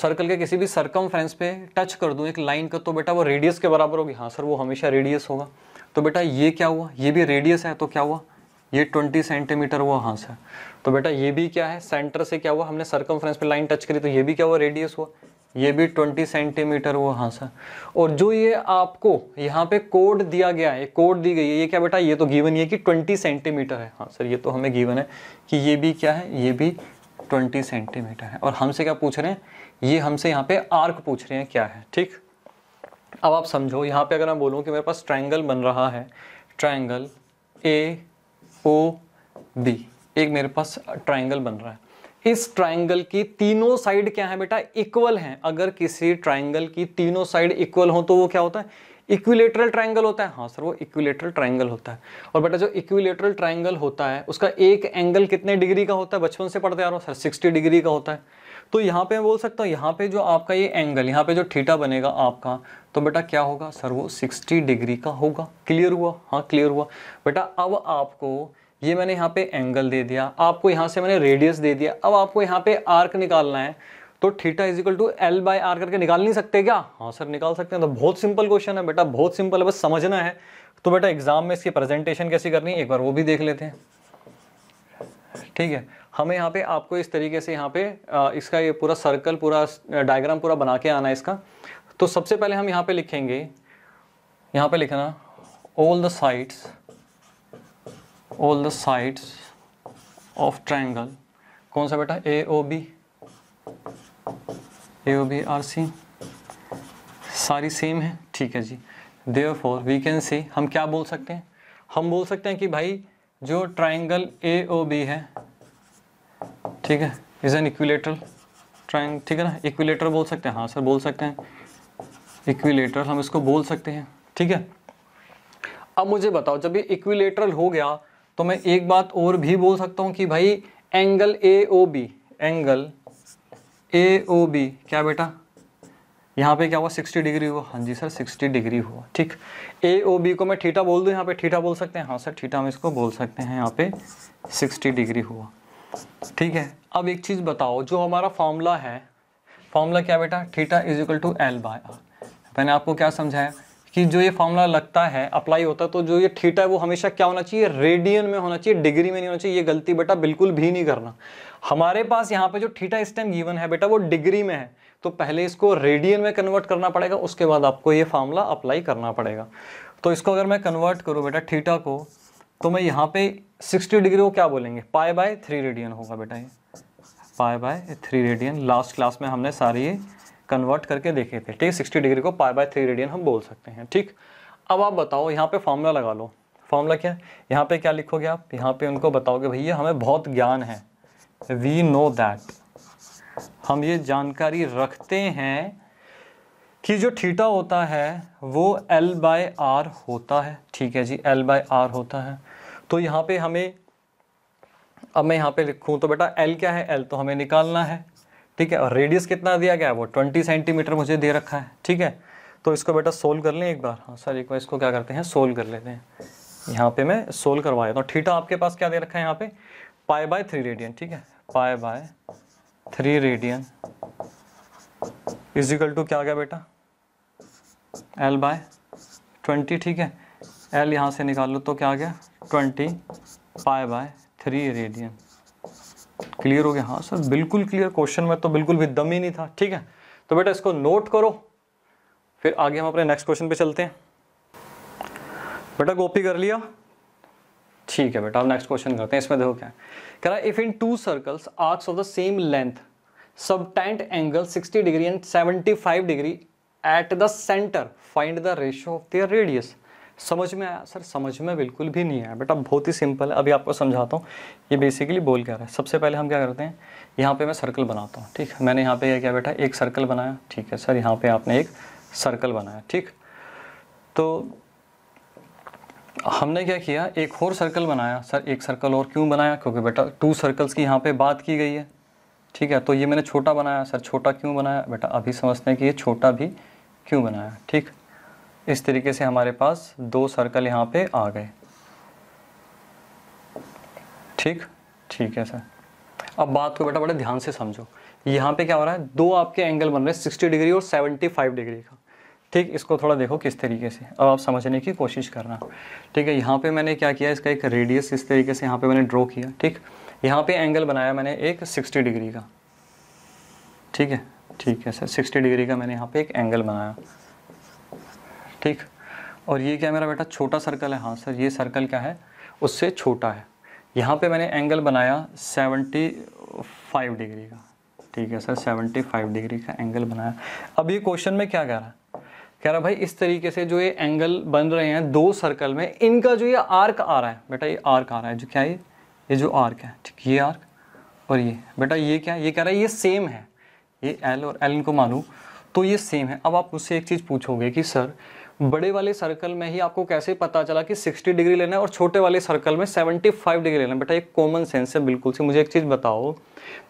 सर्कल के किसी भी सर्कम पे टच कर दूँ एक लाइन का तो बेटा वो रेडियस के बराबर होगी हाँ सर वो हमेशा रेडियस होगा तो बेटा ये क्या हुआ ये भी रेडियस है तो क्या हुआ ये 20 सेंटीमीटर हुआ हाँ सर तो बेटा ये भी क्या है सेंटर से क्या हुआ हमने सर्कम पे लाइन टच करी तो ये भी क्या हुआ रेडियस हुआ ये भी 20 सेंटीमीटर हुआ हाँ सर और जो ये आपको यहाँ पे कोड दिया गया है कोड दी गई है ये क्या बेटा ये तो गीवन ये कि ट्वेंटी सेंटीमीटर है हाँ सर ये तो हमें गीवन है कि ये भी क्या है ये भी ट्वेंटी सेंटीमीटर है और हमसे क्या पूछ रहे हैं ये हमसे यहाँ पे आर्क पूछ रहे हैं क्या है ठीक अब आप समझो यहाँ पे अगर मैं बोलूँ कि मेरे पास ट्रायंगल बन रहा है ट्रायंगल ए ओ डी एक मेरे पास ट्राइंगल बन रहा है इस ट्राइंगल की तीनों साइड क्या है बेटा इक्वल हैं अगर किसी ट्राइंगल की तीनों साइड इक्वल हो तो वो क्या होता है इक्विलेटरल ट्राइंगल होता है हाँ सर वो इक्विलेटरल ट्राइंगल होता है और बेटा जो इक्विलेटरल ट्राइंगल होता है उसका एक एंगल कितने डिग्री का होता है बचपन से पढ़ते आ रहा हूँ सर सिक्सटी डिग्री का होता है तो यहाँ पे मैं बोल सकता हूँ यहाँ पे जो आपका ये एंगल यहाँ पे जो थीटा बनेगा आपका तो बेटा क्या होगा सर वो सिक्सटी डिग्री का होगा क्लियर हुआ हाँ क्लियर हुआ बेटा अब आपको ये मैंने यहाँ पे एंगल दे दिया आपको यहाँ से मैंने रेडियस दे दिया अब आपको यहाँ पे आर्क निकालना है तो theta is equal to L by R करके निकाल नहीं सकते क्या हाँ सर निकाल सकते हैं तो बहुत सिंपल क्वेश्चन है बेटा बहुत सिंपल है बस समझना है तो बेटा एग्जाम में इसकी प्रेजेंटेशन कैसी करनी है एक बार वो भी देख लेते हैं ठीक है हमें यहाँ पे आपको इस तरीके से यहाँ पे इसका ये पूरा सर्कल पूरा डायग्राम पूरा बना के आना है इसका तो सबसे पहले हम यहाँ पे लिखेंगे यहाँ पे लिखना all the sides all the sides of triangle कौन सा बेटा A O B A O B R C सारी सेम है ठीक है जी therefore we can see हम क्या बोल सकते हैं हम बोल सकते हैं कि भाई जो ट्राइंगल ए ओ बी है ठीक है इज़ एन इक्विलेटर ट्राइंग ठीक है ना इक्विलेटर बोल सकते हैं हाँ सर बोल सकते हैं इक्विलेटर हम इसको बोल सकते हैं ठीक है अब मुझे बताओ जब ये इक्विलेटरल हो गया तो मैं एक बात और भी बोल सकता हूँ कि भाई angle A O B angle A O B क्या बेटा यहाँ पे क्या हुआ 60 डिग्री हुआ हाँ जी सर 60 डिग्री हुआ ठीक ए ओ बी को मैं ठीठा बोल दूँ यहाँ पे ठीठा बोल सकते हैं हाँ सर ठीठा हम इसको बोल सकते हैं यहाँ पे 60 डिग्री हुआ ठीक है अब एक चीज़ बताओ जो हमारा फॉर्मूला है फॉर्मूला क्या बेटा theta is equal to L by मैंने आपको क्या समझाया कि जो ये फॉर्मूला लगता है अप्लाई होता है तो जो ये ठीठा है वो हमेशा क्या होना चाहिए रेडियन में होना चाहिए डिग्री में नहीं होना चाहिए ये गलती बेटा बिल्कुल भी नहीं करना हमारे पास यहाँ पे जो थीटा इस टाइम गिवन है बेटा वो डिग्री में है तो पहले इसको रेडियन में कन्वर्ट करना पड़ेगा उसके बाद आपको ये फार्मूला अप्लाई करना पड़ेगा तो इसको अगर मैं कन्वर्ट करूँ बेटा थीटा को तो मैं यहाँ पे 60 डिग्री को क्या बोलेंगे पाए बाय थ्री रेडियन होगा बेटा ये pi by three radian last class में हमने सारे ये कन्वर्ट करके देखे थे ठीक सिक्सटी डिग्री को पाए बाय थ्री रेडियन हम बोल सकते हैं ठीक अब आप बताओ यहाँ पे फार्मूला लगा लो फार्मूला क्या है यहाँ पे क्या लिखोगे आप यहाँ पे उनको बताओगे भैया हमें बहुत ज्ञान है वी नो दैट हम ये जानकारी रखते हैं कि जो थीटा होता है वो एल बाय आर होता है ठीक है जी एल बाय आर होता है तो यहाँ पे हमें अब मैं यहाँ पे लिखूँ तो बेटा एल क्या है एल तो हमें निकालना है ठीक है और रेडियस कितना दिया गया है वो ट्वेंटी सेंटीमीटर मुझे दे रखा है ठीक है तो इसको बेटा सोल्व कर लें एक बार हाँ सर एक बार इसको क्या करते हैं सोल्व कर लेते हैं यहाँ पे मैं सोल्व करवा देता हूँ थीटा आपके पास क्या दे रखा है यहाँ पे पाए बाय थ्री रेडियन ठीक है pi by three radian is equal to क्या गया बेटा एल बाय ट्वेंटी ठीक है एल यहाँ से निकाल लो तो क्या आ गया ट्वेंटी पाए बाय थ्री रेडियन क्लियर हो गया हाँ सर बिल्कुल क्लियर क्वेश्चन में तो बिल्कुल भी दम ही नहीं था ठीक है तो बेटा इसको नोट करो फिर आगे हम अपने नेक्स्ट क्वेश्चन पे चलते हैं बेटा कॉपी कर लिया ठीक है बेटा अब नेक्स्ट क्वेश्चन करते हैं इसमें देखो क्या है if in two circles arcs of the same length subtend angle 60 degree and 75 degree at the centre find the ratio of their radius समझ में आया सर समझ में बिल्कुल भी नहीं आया बेटा बहुत ही सिंपल है अभी आपको समझाता हूँ ये बेसिकली बोल क्या रहा है सबसे पहले हम क्या करते हैं यहाँ पे मैं सर्कल बनाता हूँ ठीक है मैंने यहाँ पे क्या क्या बेटा एक सर्कल बनाया ठीक है सर यहाँ पे आपने एक सर्कल बनाया ठीक तो हमने क्या किया एक और सर्कल बनाया सर एक सर्कल और क्यों बनाया क्योंकि बेटा टू सर्कल्स की यहाँ पे बात की गई है ठीक है तो ये मैंने छोटा बनाया सर छोटा क्यों बनाया बेटा अभी समझते हैं कि ये छोटा भी क्यों बनाया ठीक इस तरीके से हमारे पास दो सर्कल यहाँ पे आ गए ठीक ठीक है सर अब बात को बेटा बड़े ध्यान से समझो यहाँ पे क्या हो रहा है दो आपके एंगल बन रहे हैं सिक्सटी डिग्री और सेवेंटी फाइव डिग्री का ठीक इसको थोड़ा देखो किस तरीके से अब आप समझने की कोशिश करना ठीक है यहाँ पे मैंने क्या किया इसका एक रेडियस इस तरीके से यहाँ पे मैंने ड्रॉ किया ठीक यहाँ पे एंगल बनाया मैंने एक 60 डिग्री का ठीक है ठीक है सर सिक्सटी डिग्री का मैंने यहाँ पर एक एंगल बनाया ठीक और ये क्या मेरा बेटा छोटा सर्कल है हाँ सर ये सर्कल क्या है उससे छोटा है यहाँ पे मैंने एंगल बनाया 75 डिग्री का ठीक है सर 75 डिग्री का एंगल बनाया अब ये क्वेश्चन में क्या कह रहा है कह रहा भाई इस तरीके से जो ये एंगल बन रहे हैं दो सर्कल में इनका जो ये आर्क आ रहा है बेटा ये आर्क आ रहा है जो क्या है ये जो आर्क है ठीक ये आर्क और ये बेटा ये क्या है ये कह रहा है ये सेम है ये एल और एल इनको मानूँ तो ये सेम है अब आप मुझसे एक चीज़ पूछोगे कि सर बड़े वाले सर्कल में ही आपको कैसे पता चला कि 60 डिग्री लेना है और छोटे वाले सर्कल में 75 डिग्री लेना है बेटा एक कॉमन सेंस है बिल्कुल से मुझे एक चीज़ बताओ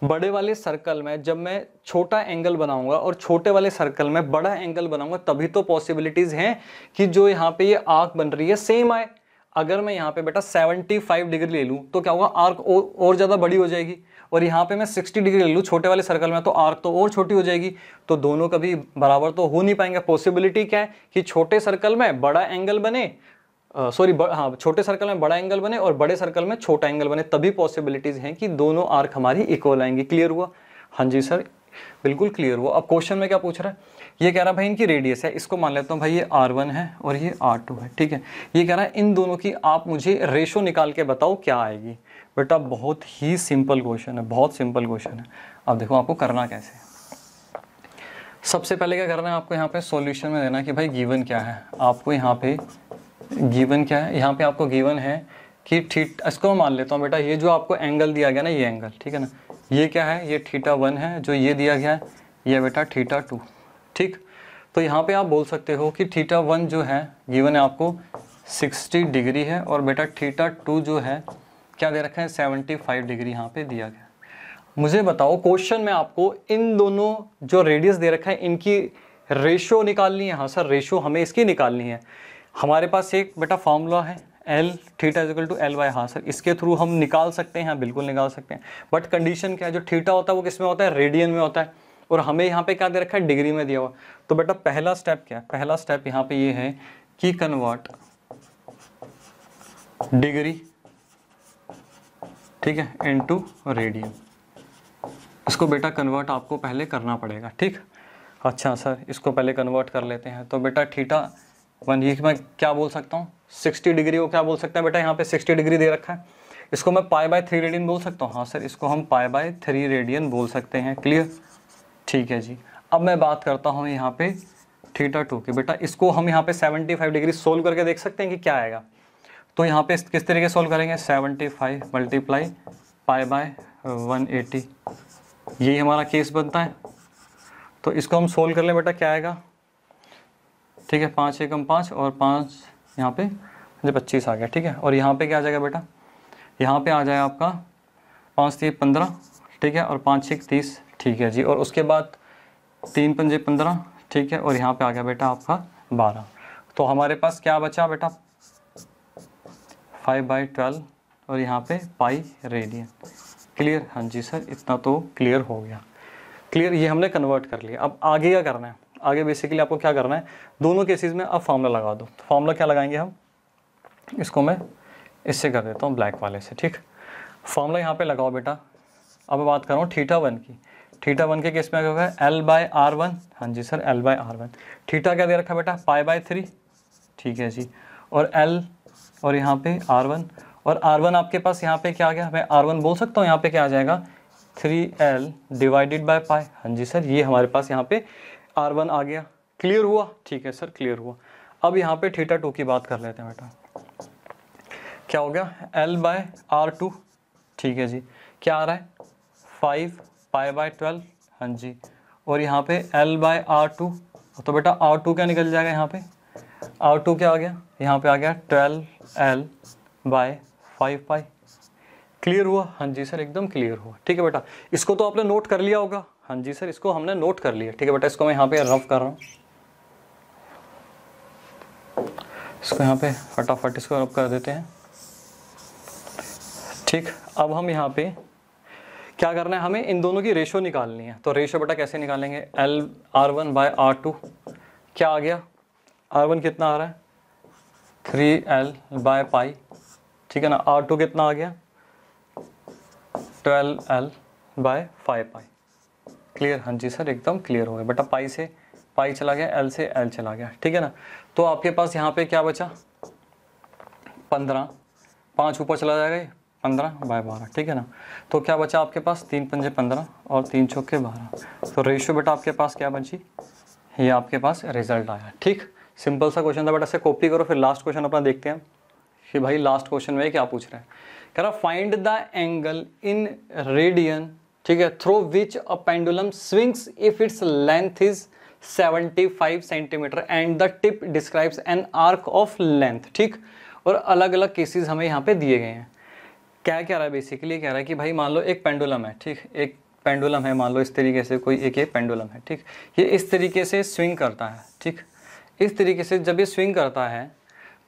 बड़े वाले सर्कल में जब मैं छोटा एंगल बनाऊंगा और छोटे वाले सर्कल में बड़ा एंगल बनाऊंगा तभी तो पॉसिबिलिटीज़ हैं कि जो यहाँ पे ये आर्क बन रही है सेम आए अगर मैं यहाँ पे बेटा 75 डिग्री ले लूँ तो क्या होगा आर्क और, और ज़्यादा बड़ी हो जाएगी और यहाँ पे मैं 60 डिग्री ले लूँ छोटे वाले सर्कल में तो आर्क तो और छोटी हो जाएगी तो दोनों कभी बराबर तो हो नहीं पाएंगे पॉसिबिलिटी क्या है कि छोटे सर्कल में बड़ा एंगल बने सॉरी हाँ छोटे सर्कल में बड़ा एंगल बने और बड़े सर्कल में छोटा एंगल बने तभी पॉसिबिलिटीज़ हैं कि दोनों आर्क हमारी इक्वल आएंगी क्लियर हुआ हाँ जी सर बिल्कुल क्लियर हुआ अब क्वेश्चन में क्या पूछ रहा है ये कह रहा भाई इनकी रेडियस है इसको मान लेता हूँ भाई ये आर वन है और ये आर टू है ठीक है ये कह रहा है इन दोनों की आप मुझे रेशो निकाल के बताओ क्या आएगी बेटा बहुत ही सिंपल क्वेश्चन है बहुत सिंपल क्वेश्चन है अब देखो आपको करना कैसे सबसे पहले क्या करना है आपको यहाँ पे सॉल्यूशन में देना कि भाई गिवन क्या है आपको यहाँ पे गिवन क्या है यहाँ पे आपको गिवन है कि थीट इसको मान लेता हूँ बेटा ये जो आपको एंगल दिया गया ना ये एंगल ठीक है ना ये क्या है ये थीटा वन है जो ये दिया गया है ये बेटा थीटा टू ठीक तो यहाँ पे आप बोल सकते हो कि थीटा वन जो है गिवन है आपको 60 डिग्री है और बेटा थीटा टू जो है क्या दे रखा है फाइव डिग्री यहाँ पे दिया गया मुझे बताओ क्वेश्चन में आपको इन दोनों जो रेडियस दे रखा है इनकी रेशो निकालनी है हाँ सर रेशो हमें इसकी निकालनी है हमारे पास एक बेटा फॉर्मूला है L theta is equal to L Y हाँ सर इसके थ्रू हम निकाल सकते हैं हाँ बिल्कुल निकाल सकते हैं बट कंडीशन क्या है जो थीटा होता है वो किस में होता है रेडियन में होता है और हमें यहाँ पे क्या दे रखा है डिग्री में दिया हुआ तो बेटा पहला स्टेप क्या है पहला स्टेप यहाँ पे ये यह है कि कन्वर्ट डिग्री ठीक है इनटू रेडियन इसको बेटा कन्वर्ट आपको पहले करना पड़ेगा ठीक अच्छा सर इसको पहले कन्वर्ट कर लेते हैं तो बेटा थीटा अपन ये मैं क्या बोल सकता हूँ सिक्सटी डिग्री को क्या बोल सकते हैं बेटा यहाँ पे सिक्सटी डिग्री दे रखा है इसको मैं पाए बाय थ्री रेडियन बोल सकता हूँ हाँ सर इसको हम पाए बाय थ्री रेडियन बोल सकते हैं क्लियर ठीक है जी अब मैं बात करता हूँ यहाँ पे थीटा टू की बेटा इसको हम यहाँ पे 75 डिग्री सोल्व करके देख सकते हैं कि क्या आएगा तो यहाँ पे किस तरीके सोल्व करेंगे seventy five multiply pi by one eighty यही हमारा केस बनता है तो इसको हम सोल्व कर लें बेटा क्या आएगा ठीक है पाँच एकम पाँच और पाँच यहाँ पे मुझे मतलब पच्चीस आ गया ठीक है और यहाँ पे क्या आ जाएगा बेटा यहाँ पे आ जाए आपका पाँच तीन पंद्रह ठीक है और पाँच एक तीस ठीक है जी और उसके बाद तीन पंजे पंद्रह ठीक है और यहाँ पे आ गया बेटा आपका बारह तो हमारे पास क्या बचा बेटा फाइव बाई ट्वेल्व और यहाँ पे पाई रेडियन क्लियर हाँ जी सर इतना तो क्लियर हो गया क्लियर ये हमने कन्वर्ट कर लिया अब आगे क्या करना है आगे बेसिकली आपको क्या करना है दोनों केसेस में अब फार्मूला लगा दो तो फार्मूला क्या लगाएंगे हम इसको मैं इससे कर देता हूँ ब्लैक वाले से ठीक फार्मूला यहाँ पे लगाओ बेटा अब मैं बात कर रहा हूँ वन की ठीठा वन के केस में क्या होगा एल बाय आर वन हाँ जी sir L by R one theta क्या दे रखा बेटा पाई बाय थ्री ठीक है जी और एल और यहाँ पे आर वन और आर वन आपके पास यहाँ पे क्या आ गया मैं आर वन बोल सकता हूँ यहाँ पे क्या आ जाएगा three L divided by pi हाँ जी सर ये हमारे पास यहाँ पे आर वन आ गया क्लियर हुआ ठीक है सर क्लियर हुआ अब यहाँ पे थीटा टू की बात कर लेते हैं बेटा क्या हो गया एल बाय आर टू ठीक है जी क्या आ रहा है फाइव पाई बाय ट्वेल्व हाँ जी और यहाँ पे एल बाय आर टू तो बेटा आर टू क्या निकल जाएगा यहाँ पे आर टू क्या आ गया यहाँ पे आ गया twelve L by five pi clear हुआ हाँ जी सर एकदम क्लियर हुआ ठीक है बेटा इसको तो आपने नोट कर लिया होगा हाँ जी सर इसको हमने नोट कर लिया ठीक है बेटा इसको मैं यहाँ पे रफ कर रहा हूँ इसको यहाँ पे फटाफट इसको रफ कर देते हैं ठीक अब हम यहाँ पे क्या करना है हमें इन दोनों की रेशो निकालनी है तो रेशो बेटा कैसे निकालेंगे L R one by R two क्या आ गया आर वन कितना आ रहा है थ्री एल बाय पाई ठीक है ना आर टू कितना आ गया twelve L by five pi clear हाँ जी सर एकदम क्लियर हो गया बेटा पाई से पाई चला गया एल से एल चला गया ठीक है ना तो आपके पास यहाँ पे क्या बचा पंद्रह पाँच ऊपर चला जाएगा पंद्रह बाय बारह ठीक है ना तो क्या बचा आपके पास तीन पंजे पंद्रह और तीन चौके बारह तो रेशियो बेटा आपके पास क्या बची ये आपके पास रिजल्ट आया ठीक सिंपल सा क्वेश्चन था बेटा से कॉपी करो फिर लास्ट क्वेश्चन अपना देखते हैं कि भाई लास्ट क्वेश्चन में क्या पूछ रहे हैं कह रहा find the angle in radian ठीक है through which a pendulum swings if its length is 75 centimetre and the tip describes an arc of length ठीक और अलग अलग केसेस हमें यहाँ पे दिए गए हैं क्या कह रहा है बेसिकली कह रहा है कि भाई मान लो एक पेंडुलम है ठीक एक पेंडुलम है मान लो इस तरीके से कोई एक एक पेंडुलम है ठीक ये इस तरीके से स्विंग करता है ठीक इस तरीके से जब ये स्विंग करता है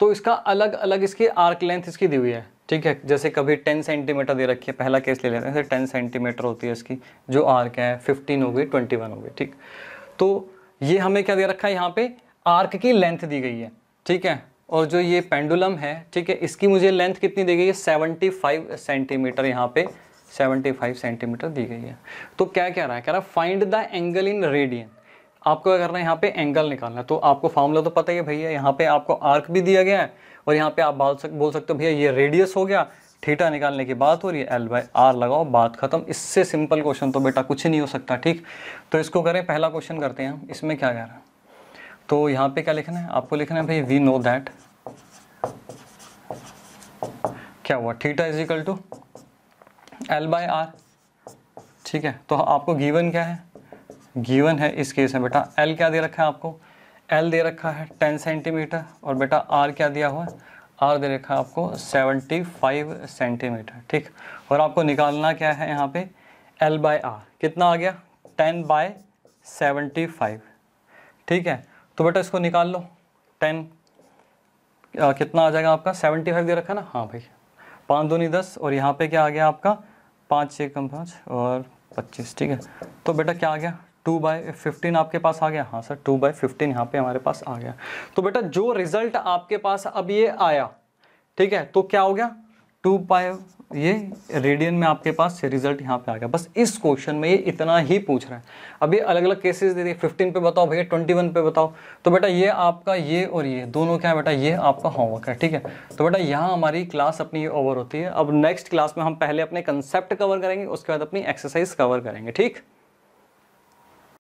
तो इसका अलग अलग इसकी आर्क लेंथ इसकी दी हुई है ठीक है जैसे कभी टेन सेंटीमीटर दे रखी है पहला केस ले लेते हैं टेन सेंटीमीटर होती है इसकी जो आर्क है फिफ्टीन हो गई ट्वेंटी वन हो गई ठीक तो ये हमें क्या दे रखा है यहाँ पे आर्क की लेंथ दी गई है ठीक है और जो ये पेंडुलम है ठीक है इसकी मुझे लेंथ कितनी दी गई है सेवेंटी फाइव सेंटीमीटर यहाँ पे सेवेंटी फाइव सेंटीमीटर दी गई है तो क्या कह रहा है कह रहा है find the angle in radian आपको क्या करना है यहाँ पे एंगल निकालना है तो आपको फॉर्मूला तो पता ही है भैया यहाँ पे आपको आर्क भी दिया गया है और यहाँ पे आप बोल सक बोल सकते हो भैया ये रेडियस हो गया थीटा निकालने की बात हो रही है एल बाई आर लगाओ बात खत्म इससे सिंपल क्वेश्चन तो बेटा कुछ नहीं हो सकता ठीक तो इसको करें पहला क्वेश्चन करते हैं इसमें क्या कह रहा है तो यहाँ पे क्या लिखना है आपको लिखना है भाई वी नो दैट क्या हुआ theta is equal to L by R ठीक है तो आपको गिवन क्या है गिवन है इस केस में बेटा एल क्या दे रखा है आपको एल दे रखा है टेन सेंटीमीटर और बेटा आर क्या दिया हुआ है आर दे रखा है आपको सेवेंटी फाइव सेंटीमीटर ठीक और आपको निकालना क्या है यहाँ पे एल बाय आर कितना आ गया टेन बाय सेवेंटी फाइव ठीक है तो बेटा इसको निकाल लो टेन कितना आ जाएगा आपका सेवेंटी फाइव दे रखा है ना हाँ भाई पाँच दूनी दस और यहाँ पे क्या आ गया आपका पाँच छः कम पाँच और पच्चीस ठीक है तो बेटा क्या आ गया टू बाय फिफ्टीन आपके पास आ गया हाँ सर टू बाय फिफ्टीन यहाँ पे हमारे पास आ गया तो बेटा जो रिजल्ट आपके पास अब ये आया ठीक है तो क्या हो गया टू बाय ये रेडियन में आपके पास रिजल्ट यहाँ पे आ गया बस इस क्वेश्चन में ये इतना ही पूछ रहा है अब ये अलग अलग केसेस दे दिए फिफ्टीन पे बताओ भैया ट्वेंटी वन पे बताओ तो बेटा ये आपका ये और ये दोनों क्या है बेटा ये आपका होमवर्क है ठीक है तो बेटा यहाँ हमारी क्लास अपनी ओवर होती है अब नेक्स्ट क्लास में हम पहले अपने कंसेप्ट कवर करेंगे उसके बाद अपनी एक्सरसाइज कवर करेंगे ठीक